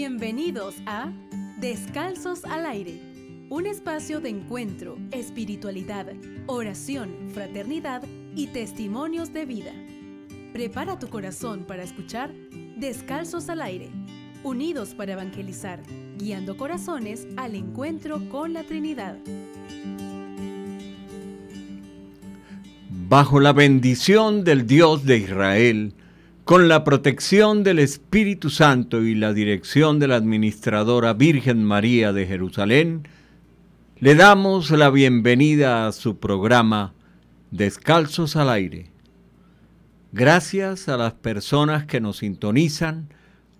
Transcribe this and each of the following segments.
Bienvenidos a Descalzos al Aire, un espacio de encuentro, espiritualidad, oración, fraternidad y testimonios de vida. Prepara tu corazón para escuchar Descalzos al Aire, unidos para evangelizar, guiando corazones al encuentro con la Trinidad. Bajo la bendición del Dios de Israel, con la protección del Espíritu Santo y la dirección de la Administradora Virgen María de Jerusalén, le damos la bienvenida a su programa Descalzos al Aire. Gracias a las personas que nos sintonizan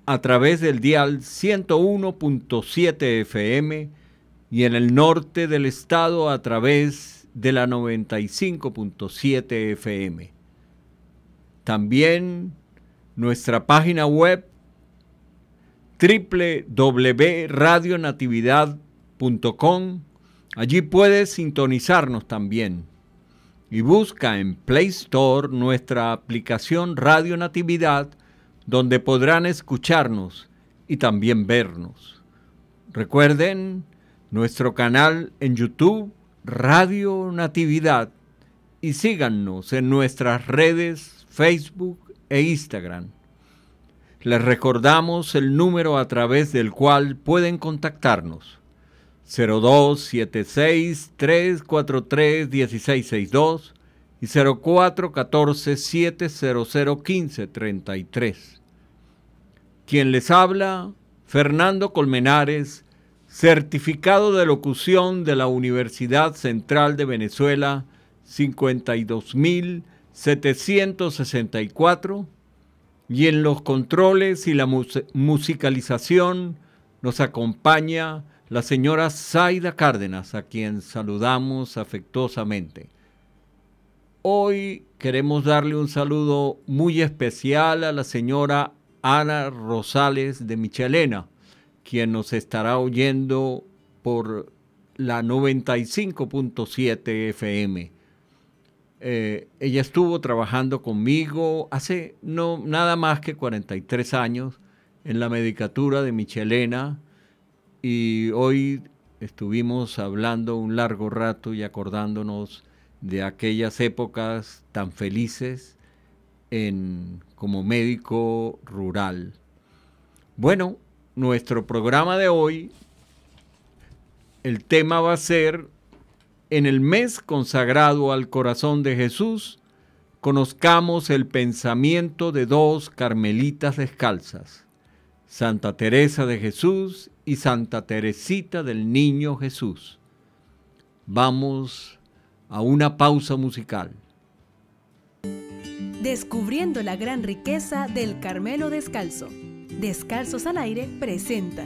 a través del dial 101.7 FM y en el norte del estado a través de la 95.7 FM. También nuestra página web www.radionatividad.com. Allí puedes sintonizarnos también. Y busca en Play Store nuestra aplicación Radio Natividad, donde podrán escucharnos y también vernos. Recuerden nuestro canal en YouTube, Radio Natividad, y síganos en nuestras redes Facebook, e Instagram. Les recordamos el número a través del cual pueden contactarnos. 0276-343-1662 y 0414 700 Quien les habla, Fernando Colmenares, certificado de locución de la Universidad Central de Venezuela, 52000. 764 y en los controles y la musicalización nos acompaña la señora Zaida Cárdenas, a quien saludamos afectuosamente. Hoy queremos darle un saludo muy especial a la señora Ana Rosales de Michelena, quien nos estará oyendo por la 95.7 FM. Eh, ella estuvo trabajando conmigo hace no, nada más que 43 años en la medicatura de Michelena y hoy estuvimos hablando un largo rato y acordándonos de aquellas épocas tan felices en, como médico rural. Bueno, nuestro programa de hoy, el tema va a ser en el mes consagrado al corazón de Jesús, conozcamos el pensamiento de dos carmelitas descalzas, Santa Teresa de Jesús y Santa Teresita del Niño Jesús. Vamos a una pausa musical. Descubriendo la gran riqueza del Carmelo Descalzo. Descalzos al aire presenta.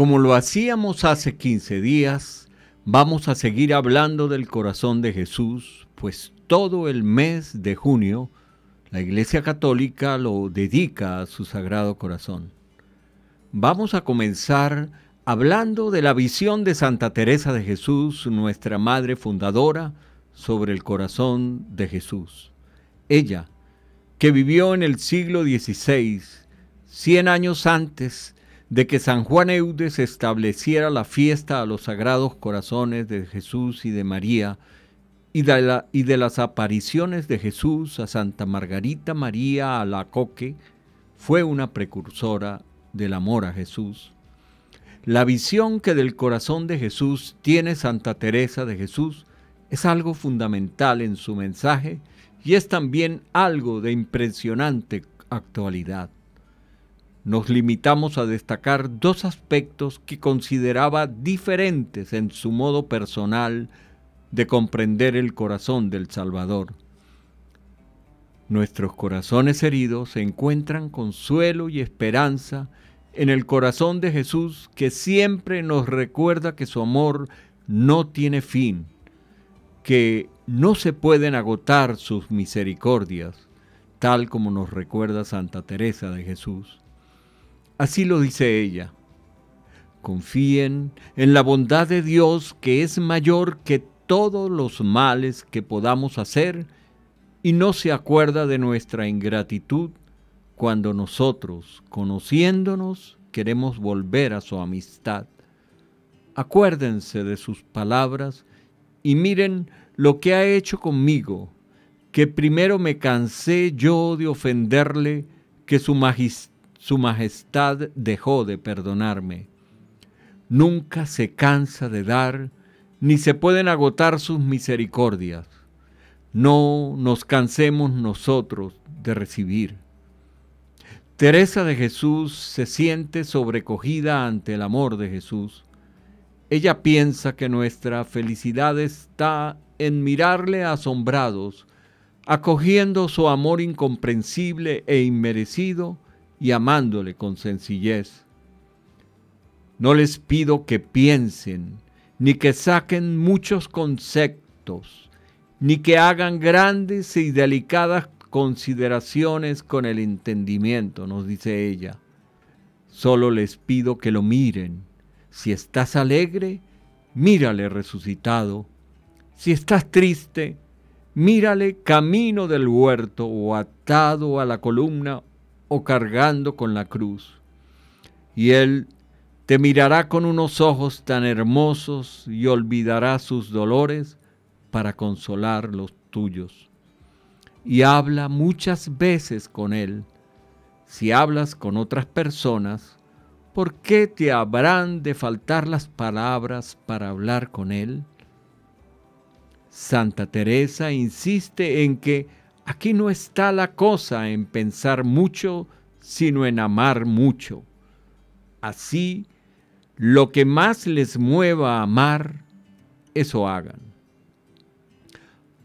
Como lo hacíamos hace 15 días, vamos a seguir hablando del corazón de Jesús, pues todo el mes de junio la Iglesia Católica lo dedica a su Sagrado Corazón. Vamos a comenzar hablando de la visión de Santa Teresa de Jesús, nuestra Madre Fundadora, sobre el corazón de Jesús. Ella, que vivió en el siglo XVI, 100 años antes de que San Juan Eudes estableciera la fiesta a los sagrados corazones de Jesús y de María y de, las apariciones de Jesús a Santa Margarita María Alacoque fue una precursora del amor a Jesús. La visión que del corazón de Jesús tiene Santa Teresa de Jesús es algo fundamental en su mensaje y es también algo de impresionante actualidad nos limitamos a destacar dos aspectos que consideraba diferentes en su modo personal de comprender el corazón del Salvador. Nuestros corazones heridos encuentran consuelo y esperanza en el corazón de Jesús que siempre nos recuerda que su amor no tiene fin, que no se pueden agotar sus misericordias, tal como nos recuerda Santa Teresa de Jesús. Así lo dice ella. Confíen en la bondad de Dios que es mayor que todos los males que podamos hacer y no se acuerda de nuestra ingratitud cuando nosotros, conociéndonos, queremos volver a su amistad. Acuérdense de sus palabras y miren lo que ha hecho conmigo, que primero me cansé yo de ofenderle, que su majestad su majestad dejó de perdonarme. Nunca se cansa de dar, ni se pueden agotar sus misericordias. No nos cansemos nosotros de recibir. Teresa de Jesús se siente sobrecogida ante el amor de Jesús. Ella piensa que nuestra felicidad está en mirarle asombrados, acogiendo su amor incomprensible e inmerecido y amándole con sencillez. No les pido que piensen, ni que saquen muchos conceptos, ni que hagan grandes y delicadas consideraciones con el entendimiento, nos dice ella. Solo les pido que lo miren. Si estás alegre, mírale resucitado. Si estás triste, mírale camino del huerto o atado a la columna o cargando con la cruz. Y Él te mirará con unos ojos tan hermosos y olvidará sus dolores para consolar los tuyos. Y habla muchas veces con Él. Si hablas con otras personas, ¿por qué te habrán de faltar las palabras para hablar con Él? Santa Teresa insiste en que Aquí no está la cosa en pensar mucho, sino en amar mucho. Así, lo que más les mueva a amar, eso hagan.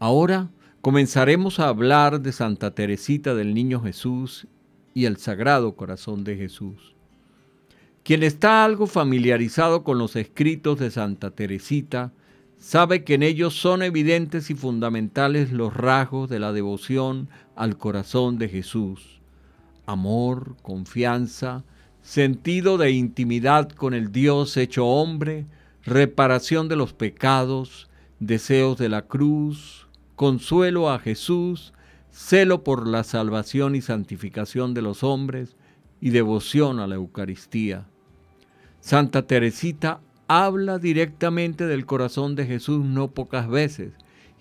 Ahora comenzaremos a hablar de Santa Teresita del Niño Jesús y el Sagrado Corazón de Jesús. Quien está algo familiarizado con los escritos de Santa Teresita, sabe que en ellos son evidentes y fundamentales los rasgos de la devoción al corazón de Jesús. Amor, confianza, sentido de intimidad con el Dios hecho hombre, reparación de los pecados, deseos de la cruz, consuelo a Jesús, celo por la salvación y santificación de los hombres y devoción a la Eucaristía. Santa Teresita habla directamente del corazón de Jesús no pocas veces,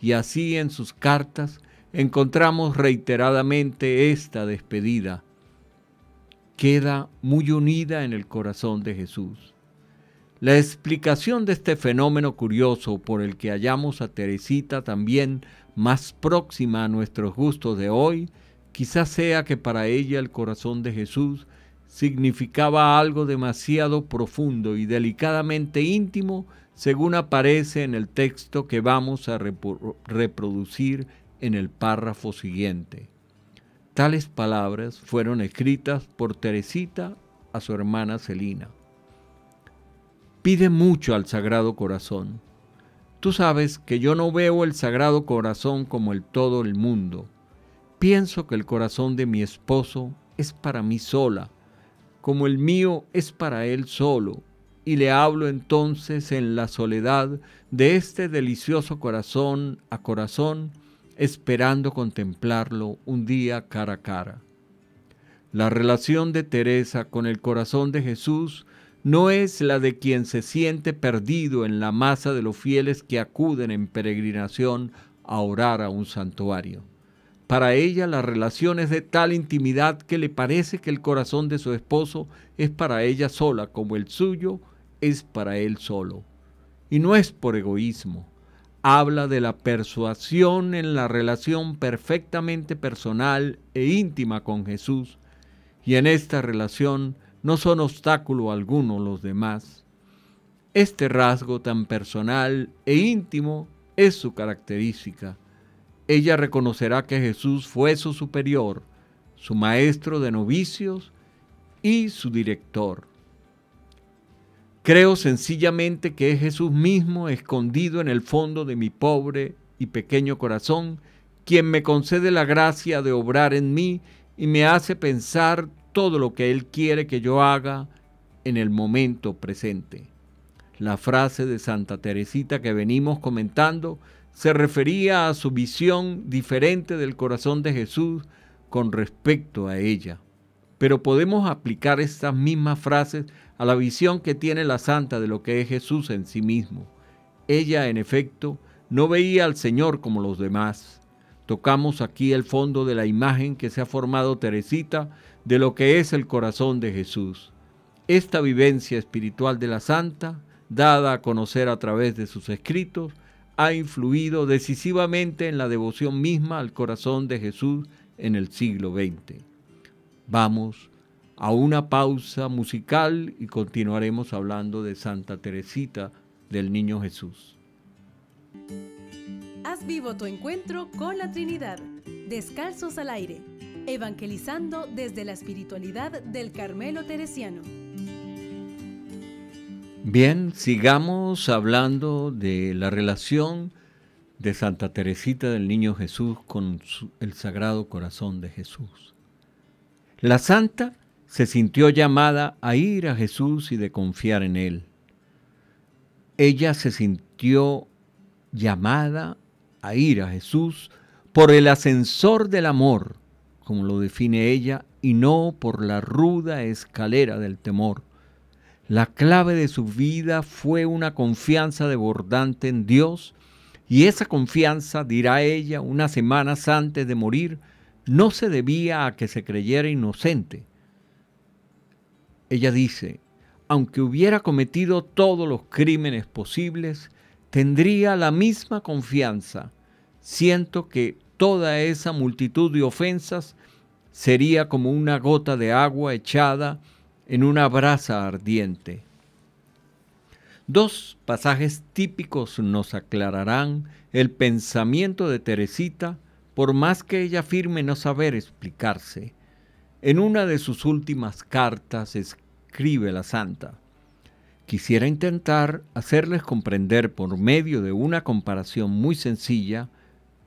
y así en sus cartas encontramos reiteradamente esta despedida. Queda muy unida en el corazón de Jesús. La explicación de este fenómeno curioso por el que hallamos a Teresita también más próxima a nuestros gustos de hoy, quizás sea que para ella el corazón de Jesús significaba algo demasiado profundo y delicadamente íntimo, según aparece en el texto que vamos a reproducir en el párrafo siguiente. Tales palabras fueron escritas por Teresita a su hermana Celina. Pide mucho al Sagrado Corazón. Tú sabes que yo no veo el Sagrado Corazón como el todo el mundo. Pienso que el corazón de mi esposo es para mí sola como el mío es para él solo, y le hablo entonces en la soledad de este delicioso corazón a corazón, esperando contemplarlo un día cara a cara. La relación de Teresa con el corazón de Jesús no es la de quien se siente perdido en la masa de los fieles que acuden en peregrinación a orar a un santuario. Para ella la relación es de tal intimidad que le parece que el corazón de su esposo es para ella sola, como el suyo es para él solo. Y no es por egoísmo. Habla de la persuasión en la relación perfectamente personal e íntima con Jesús. Y en esta relación no son obstáculo alguno los demás. Este rasgo tan personal e íntimo es su característica ella reconocerá que Jesús fue su superior, su maestro de novicios y su director. Creo sencillamente que es Jesús mismo escondido en el fondo de mi pobre y pequeño corazón quien me concede la gracia de obrar en mí y me hace pensar todo lo que Él quiere que yo haga en el momento presente. La frase de Santa Teresita que venimos comentando se refería a su visión diferente del corazón de Jesús con respecto a ella. Pero podemos aplicar estas mismas frases a la visión que tiene la santa de lo que es Jesús en sí mismo. Ella, en efecto, no veía al Señor como los demás. Tocamos aquí el fondo de la imagen que se ha formado Teresita de lo que es el corazón de Jesús. Esta vivencia espiritual de la santa, dada a conocer a través de sus escritos, ha influido decisivamente en la devoción misma al corazón de Jesús en el siglo XX. Vamos a una pausa musical y continuaremos hablando de Santa Teresita del Niño Jesús. Haz vivo tu encuentro con la Trinidad, descalzos al aire, evangelizando desde la espiritualidad del Carmelo Teresiano. Bien, sigamos hablando de la relación de Santa Teresita del Niño Jesús con el Sagrado Corazón de Jesús. La santa se sintió llamada a ir a Jesús y de confiar en Él. Ella se sintió llamada a ir a Jesús por el ascensor del amor, como lo define ella, y no por la ruda escalera del temor la clave de su vida fue una confianza debordante en Dios y esa confianza, dirá ella unas semanas antes de morir, no se debía a que se creyera inocente. Ella dice, aunque hubiera cometido todos los crímenes posibles, tendría la misma confianza. Siento que toda esa multitud de ofensas sería como una gota de agua echada en una brasa ardiente. Dos pasajes típicos nos aclararán el pensamiento de Teresita, por más que ella firme no saber explicarse. En una de sus últimas cartas escribe la santa, Quisiera intentar hacerles comprender por medio de una comparación muy sencilla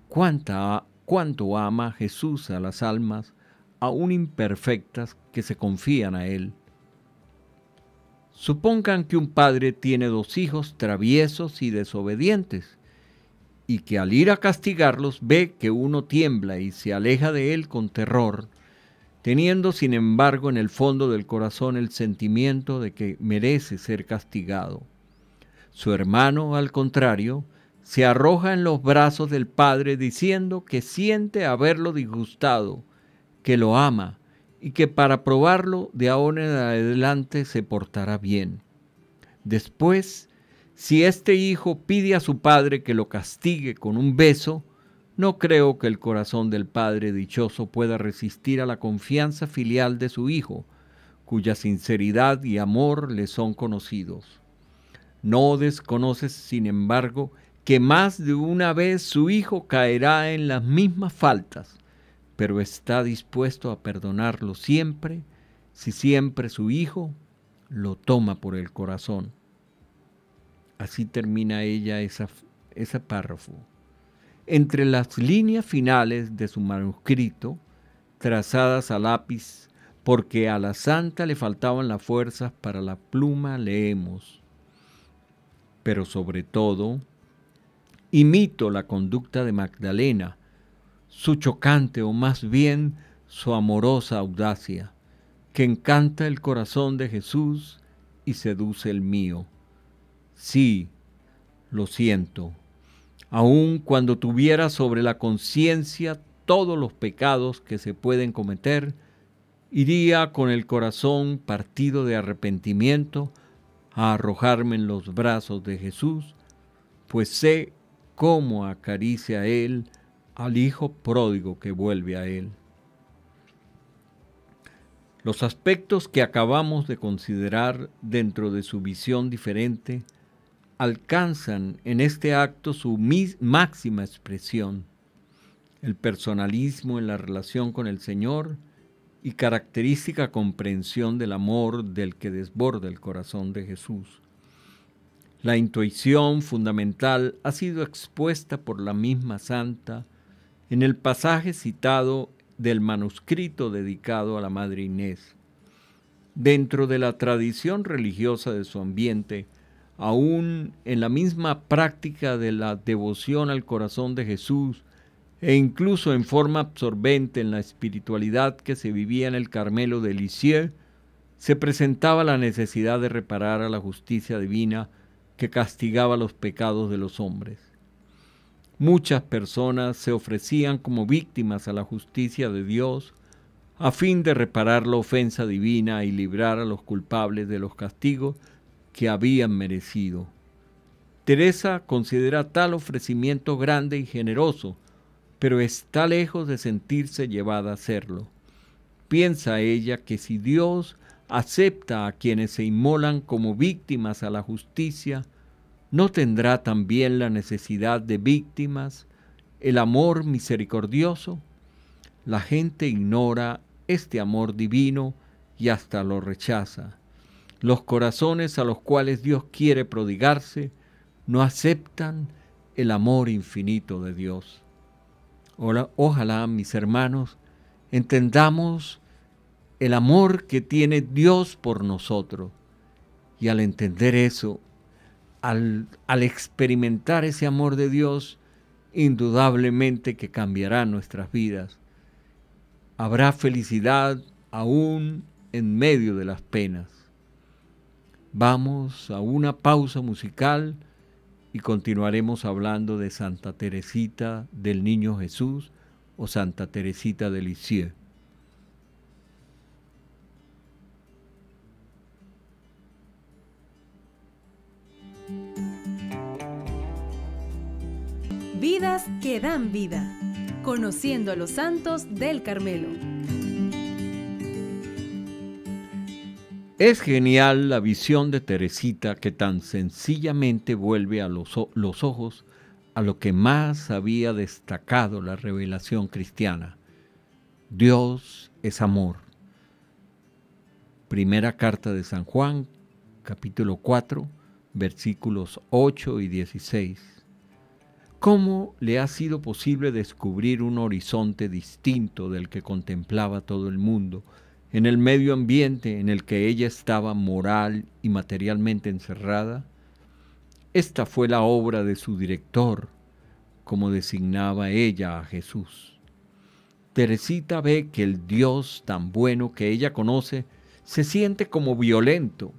cuánta, cuánto ama Jesús a las almas aún imperfectas que se confían a Él Supongan que un padre tiene dos hijos traviesos y desobedientes, y que al ir a castigarlos ve que uno tiembla y se aleja de él con terror, teniendo sin embargo en el fondo del corazón el sentimiento de que merece ser castigado. Su hermano, al contrario, se arroja en los brazos del padre diciendo que siente haberlo disgustado, que lo ama, y que para probarlo de ahora en adelante se portará bien. Después, si este hijo pide a su padre que lo castigue con un beso, no creo que el corazón del padre dichoso pueda resistir a la confianza filial de su hijo, cuya sinceridad y amor le son conocidos. No desconoces, sin embargo, que más de una vez su hijo caerá en las mismas faltas pero está dispuesto a perdonarlo siempre si siempre su hijo lo toma por el corazón. Así termina ella esa, ese párrafo. Entre las líneas finales de su manuscrito, trazadas a lápiz, porque a la santa le faltaban las fuerzas para la pluma, leemos. Pero sobre todo, imito la conducta de Magdalena, su chocante o más bien su amorosa audacia, que encanta el corazón de Jesús y seduce el mío. Sí, lo siento, aun cuando tuviera sobre la conciencia todos los pecados que se pueden cometer, iría con el corazón partido de arrepentimiento a arrojarme en los brazos de Jesús, pues sé cómo acaricia a Él al hijo pródigo que vuelve a él. Los aspectos que acabamos de considerar dentro de su visión diferente alcanzan en este acto su máxima expresión, el personalismo en la relación con el Señor y característica comprensión del amor del que desborda el corazón de Jesús. La intuición fundamental ha sido expuesta por la misma santa en el pasaje citado del manuscrito dedicado a la Madre Inés. Dentro de la tradición religiosa de su ambiente, aún en la misma práctica de la devoción al corazón de Jesús, e incluso en forma absorbente en la espiritualidad que se vivía en el Carmelo de Lisieux, se presentaba la necesidad de reparar a la justicia divina que castigaba los pecados de los hombres. Muchas personas se ofrecían como víctimas a la justicia de Dios a fin de reparar la ofensa divina y librar a los culpables de los castigos que habían merecido. Teresa considera tal ofrecimiento grande y generoso, pero está lejos de sentirse llevada a hacerlo. Piensa ella que si Dios acepta a quienes se inmolan como víctimas a la justicia, ¿No tendrá también la necesidad de víctimas el amor misericordioso? La gente ignora este amor divino y hasta lo rechaza. Los corazones a los cuales Dios quiere prodigarse no aceptan el amor infinito de Dios. Ojalá, mis hermanos, entendamos el amor que tiene Dios por nosotros. Y al entender eso, al, experimentar ese amor de Dios, indudablemente que cambiará nuestras vidas. Habrá felicidad aún en medio de las penas. Vamos a una pausa musical y continuaremos hablando de Santa Teresita del Niño Jesús o Santa Teresita de Lisieux. Vidas que dan vida. Conociendo a los santos del Carmelo. Es genial la visión de Teresita que tan sencillamente vuelve a los, ojos a lo que más había destacado la revelación cristiana. Dios es amor. Primera carta de San Juan, capítulo 4, versículos 8 y 16. ¿Cómo le ha sido posible descubrir un horizonte distinto del que contemplaba todo el mundo, en el medio ambiente en el que ella estaba moral y materialmente encerrada? Esta fue la obra de su director, como designaba ella a Jesús. Teresita ve que el Dios tan bueno que ella conoce se siente como violento,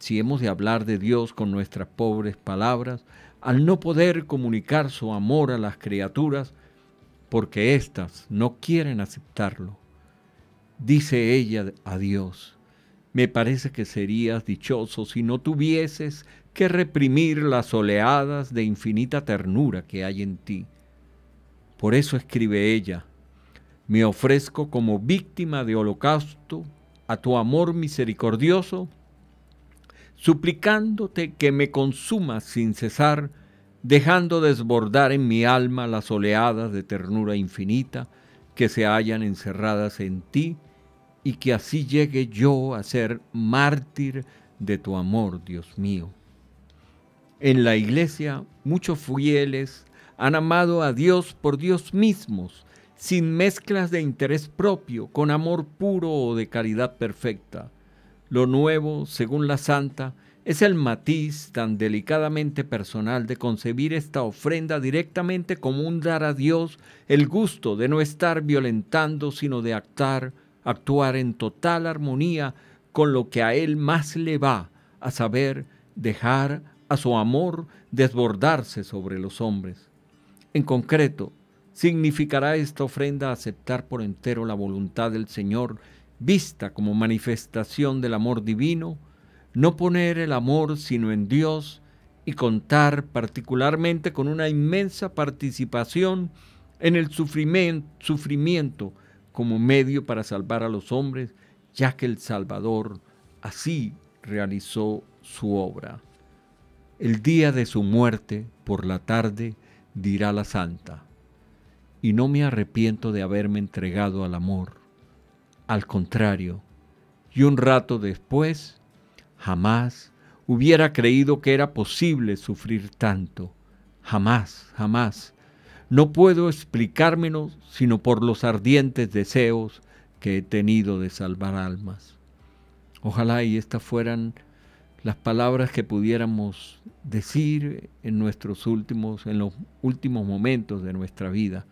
si hemos de hablar de Dios con nuestras pobres palabras, al no poder comunicar su amor a las criaturas porque éstas no quieren aceptarlo. Dice ella a Dios, me parece que serías dichoso si no tuvieses que reprimir las oleadas de infinita ternura que hay en ti. Por eso escribe ella, me ofrezco como víctima de holocausto a tu amor misericordioso suplicándote que me consumas sin cesar, dejando desbordar en mi alma las oleadas de ternura infinita que se hallan encerradas en ti, y que así llegue yo a ser mártir de tu amor, Dios mío. En la iglesia muchos fieles han amado a Dios por Dios mismos, sin mezclas de interés propio, con amor puro o de caridad perfecta. Lo nuevo, según la santa, es el matiz tan delicadamente personal de concebir esta ofrenda directamente como un dar a Dios el gusto de no estar violentando, sino de actuar, actuar en total armonía con lo que a Él más le va, a saber, dejar a su amor desbordarse sobre los hombres. En concreto, significará esta ofrenda aceptar por entero la voluntad del Señor vista como manifestación del amor divino, no poner el amor sino en Dios y contar particularmente con una inmensa participación en el sufrimiento, sufrimiento como medio para salvar a los hombres, ya que el Salvador así realizó su obra. El día de su muerte, por la tarde, dirá la santa, y no me arrepiento de haberme entregado al amor al contrario, y un rato después, jamás hubiera creído que era posible sufrir tanto. Jamás, jamás. No puedo explicármelo sino por los ardientes deseos que he tenido de salvar almas. Ojalá y estas fueran las palabras que pudiéramos decir en nuestros últimos en los últimos momentos de nuestra vida.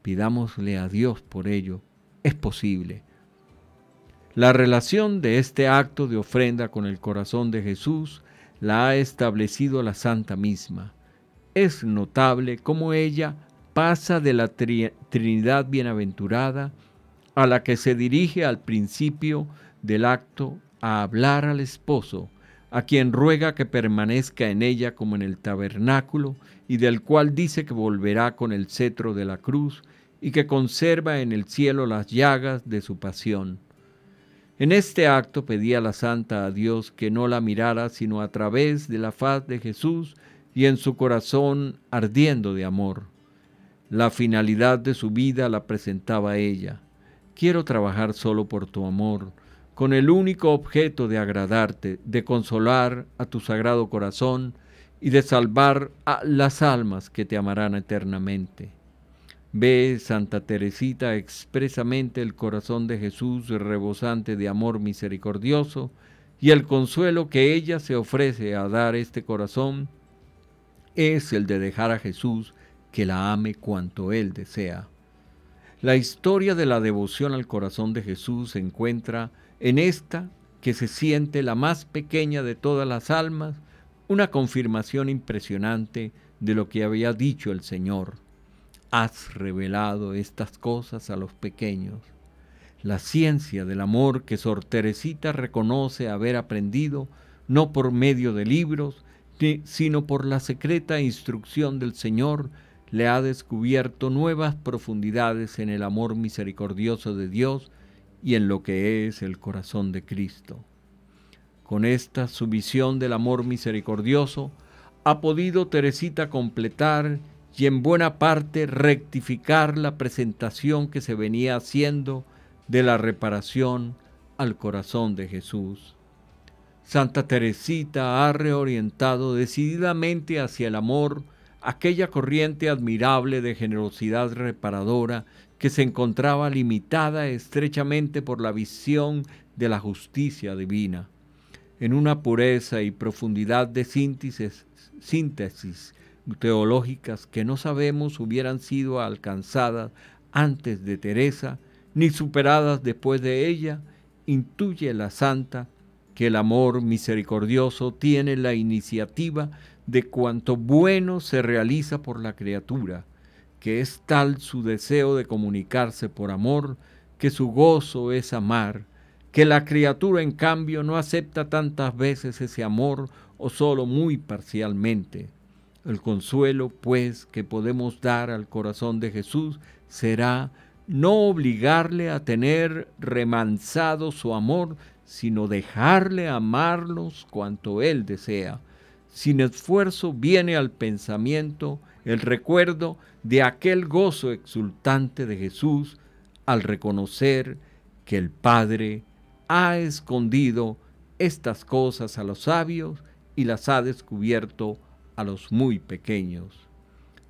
Pidámosle a Dios por ello. Es posible. La relación de este acto de ofrenda con el corazón de Jesús la ha establecido la Santa misma. Es notable cómo ella pasa de la Trinidad bienaventurada a la que se dirige al principio del acto a hablar al esposo, a quien ruega que permanezca en ella como en el tabernáculo, y del cual dice que volverá con el cetro de la cruz, y que conserva en el cielo las llagas de su pasión. En este acto pedía la santa a Dios que no la mirara sino a través de la faz de Jesús y en su corazón ardiendo de amor. La finalidad de su vida la presentaba ella. Quiero trabajar solo por tu amor, con el único objeto de agradarte, de consolar a tu sagrado corazón y de salvar a las almas que te amarán eternamente. Ve, Santa Teresita, expresamente el corazón de Jesús rebosante de amor misericordioso y el consuelo que ella se ofrece a dar este corazón es el de dejar a Jesús que la ame cuanto Él desea. La historia de la devoción al corazón de Jesús se encuentra en esta que se siente la más pequeña de todas las almas, una confirmación impresionante de lo que había dicho el Señor has revelado estas cosas a los pequeños. La ciencia del amor que Sor Teresita reconoce haber aprendido no por medio de libros, sino por la secreta instrucción del Señor, le ha descubierto nuevas profundidades en el amor misericordioso de Dios y en lo que es el corazón de Cristo. Con esta su visión del amor misericordioso, ha podido Teresita completar y en buena parte rectificar la presentación que se venía haciendo de la reparación al corazón de Jesús. Santa Teresita ha reorientado decididamente hacia el amor aquella corriente admirable de generosidad reparadora que se encontraba limitada estrechamente por la visión de la justicia divina. En una pureza y profundidad de síntesis, teológicas que no sabemos hubieran sido alcanzadas antes de Teresa, ni superadas después de ella, intuye la santa que el amor misericordioso tiene la iniciativa de cuanto bueno se realiza por la criatura, que es tal su deseo de comunicarse por amor, que su gozo es amar, que la criatura en cambio no acepta tantas veces ese amor o solo muy parcialmente, el consuelo, pues, que podemos dar al corazón de Jesús será no obligarle a tener remansado su amor, sino dejarle amarlos cuanto Él desea. Sin esfuerzo viene al pensamiento el recuerdo de aquel gozo exultante de Jesús al reconocer que el Padre ha escondido estas cosas a los sabios y las ha descubierto a los muy pequeños.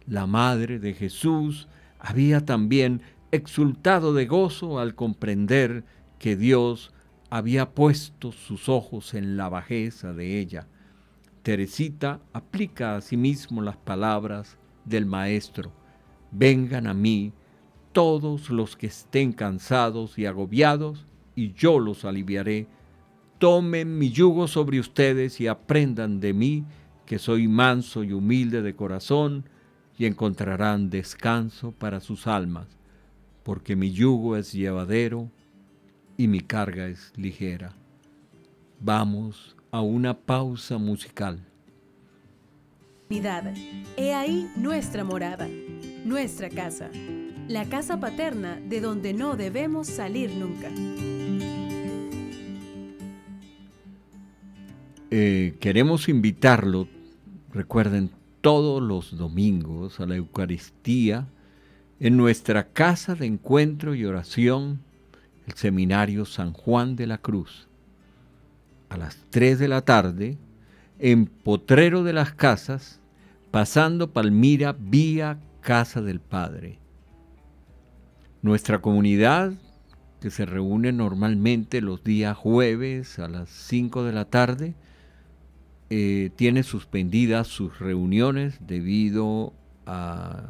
La madre de Jesús había también exultado de gozo al comprender que Dios había puesto sus ojos en la bajeza de ella. Teresita aplica a sí mismo las palabras del Maestro. Vengan a mí todos los que estén cansados y agobiados, y yo los aliviaré. Tomen mi yugo sobre ustedes y aprendan de mí, que soy manso y humilde de corazón, y encontrarán descanso para sus almas, porque mi yugo es llevadero y mi carga es ligera. Vamos a una pausa musical. He ahí nuestra morada, nuestra casa, la casa paterna de donde no debemos salir nunca. Eh, queremos invitarlo Recuerden, todos los domingos a la Eucaristía, en nuestra casa de encuentro y oración, el Seminario San Juan de la Cruz. A las 3 de la tarde, en Potrero de las Casas, pasando Palmira vía Casa del Padre. Nuestra comunidad, que se reúne normalmente los días jueves a las 5 de la tarde, eh, tiene suspendidas sus reuniones debido a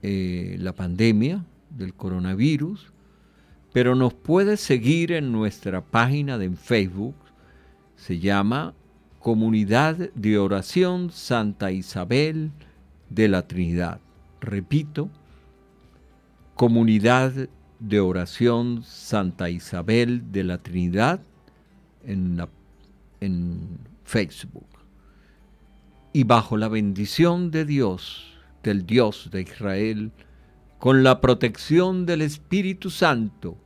eh, la pandemia del coronavirus, pero nos puede seguir en nuestra página de Facebook, se llama Comunidad de Oración Santa Isabel de la Trinidad. Repito, Comunidad de Oración Santa Isabel de la Trinidad en, la, en Facebook. Y bajo la bendición de Dios, del Dios de Israel, con la protección del Espíritu Santo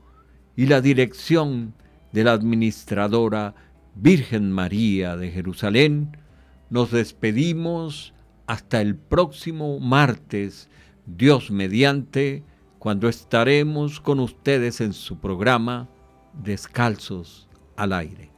y la dirección de la administradora Virgen María de Jerusalén, nos despedimos hasta el próximo martes, Dios mediante, cuando estaremos con ustedes en su programa Descalzos al aire.